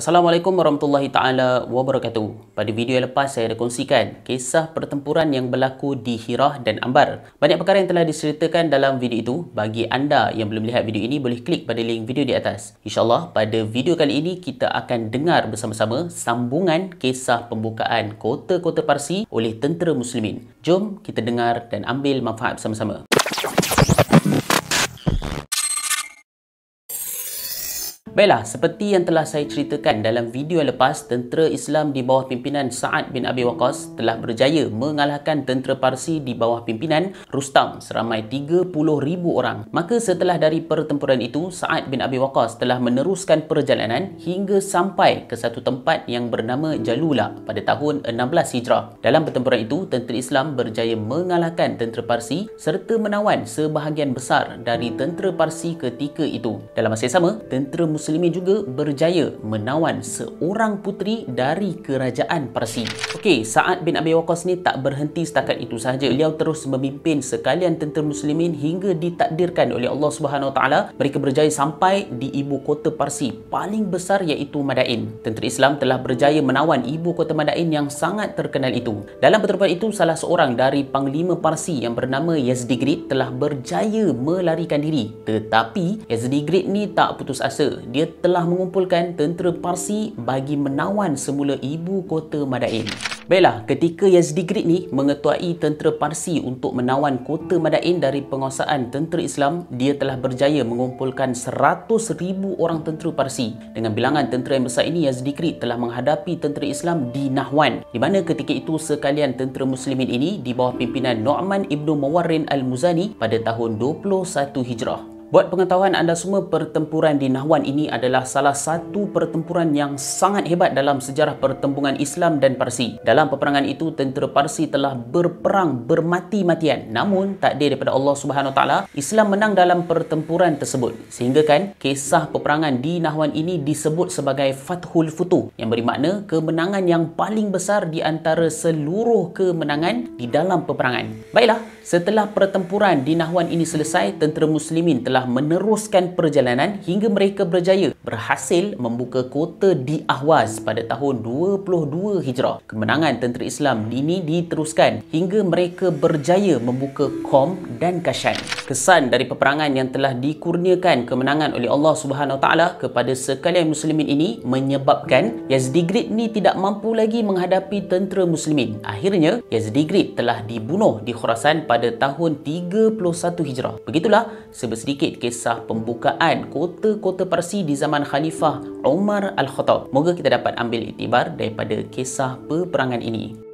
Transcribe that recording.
Assalamualaikum warahmatullahi taala wabarakatuh. Pada video yang lepas saya ada kongsikan kisah pertempuran yang berlaku di Hirah dan Ambar. Banyak perkara yang telah diceritakan dalam video itu. Bagi anda yang belum lihat video ini boleh klik pada link video di atas. Insyaallah pada video kali ini kita akan dengar bersama-sama sambungan kisah pembukaan kota-kota Parsi oleh tentera muslimin. Jom kita dengar dan ambil manfaat bersama-sama. Baiklah, seperti yang telah saya ceritakan dalam video yang lepas, tentera Islam di bawah pimpinan Sa'ad bin Abi Waqqas telah berjaya mengalahkan tentera Parsi di bawah pimpinan Rustam seramai 30,000 orang. Maka setelah dari pertempuran itu, Sa'ad bin Abi Waqqas telah meneruskan perjalanan hingga sampai ke satu tempat yang bernama Jalula pada tahun 16 Hijrah. Dalam pertempuran itu, tentera Islam berjaya mengalahkan tentera Parsi serta menawan sebahagian besar dari tentera Parsi ketika itu. Dalam masa yang sama, tentera Muslim Muslimin juga berjaya menawan seorang puteri dari kerajaan Persi. Okey, Sa'ad bin Abi Waqqas ni tak berhenti setakat itu sahaja. Beliau terus memimpin sekalian tentera Muslimin hingga ditakdirkan oleh Allah Subhanahu Wa Taala mereka berjaya sampai di ibu kota Parsi paling besar iaitu Madain. Tentera Islam telah berjaya menawan ibu kota Madain yang sangat terkenal itu. Dalam pertempuran itu, salah seorang dari panglima Parsi yang bernama Yazdigrid telah berjaya melarikan diri. Tetapi Yazdigrid ni tak putus asa dia telah mengumpulkan tentera Parsi bagi menawan semula ibu kota Madain. Baiklah, ketika Yazdigrid ni mengetuai tentera Parsi untuk menawan kota Madain dari penguasaan tentera Islam, dia telah berjaya mengumpulkan 100,000 orang tentera Parsi. Dengan bilangan tentera yang besar ini, Yazdigrid telah menghadapi tentera Islam di Nahwan. Di mana ketika itu sekalian tentera Muslimin ini di bawah pimpinan Nu'man ibn Mawarrin al-Muzani pada tahun 21 Hijrah. Buat pengetahuan anda semua, pertempuran di Nahwan ini adalah salah satu pertempuran yang sangat hebat dalam sejarah pertempuran Islam dan Parsi. Dalam peperangan itu, tentera Parsi telah berperang bermati-matian. Namun, takdir daripada Allah Subhanahu Taala, Islam menang dalam pertempuran tersebut. Sehingga kan kisah peperangan di Nahwan ini disebut sebagai Fathul Futuh yang bermakna kemenangan yang paling besar di antara seluruh kemenangan di dalam peperangan. Baiklah, setelah pertempuran di Nahwan ini selesai, tentera Muslimin telah telah meneruskan perjalanan hingga mereka berjaya berhasil membuka kota di Ahwaz pada tahun 22 Hijrah. Kemenangan tentera Islam ini diteruskan hingga mereka berjaya membuka Qom dan Kashan. Kesan dari peperangan yang telah dikurniakan kemenangan oleh Allah Subhanahu Wa Taala kepada sekalian muslimin ini menyebabkan Yazdigrid ni tidak mampu lagi menghadapi tentera muslimin. Akhirnya Yazdigrid telah dibunuh di Khurasan pada tahun 31 Hijrah. Begitulah sebesedikit sedikit kisah pembukaan kota-kota Parsi di zaman Khalifah Umar Al-Khattab. Moga kita dapat ambil itibar daripada kisah peperangan ini.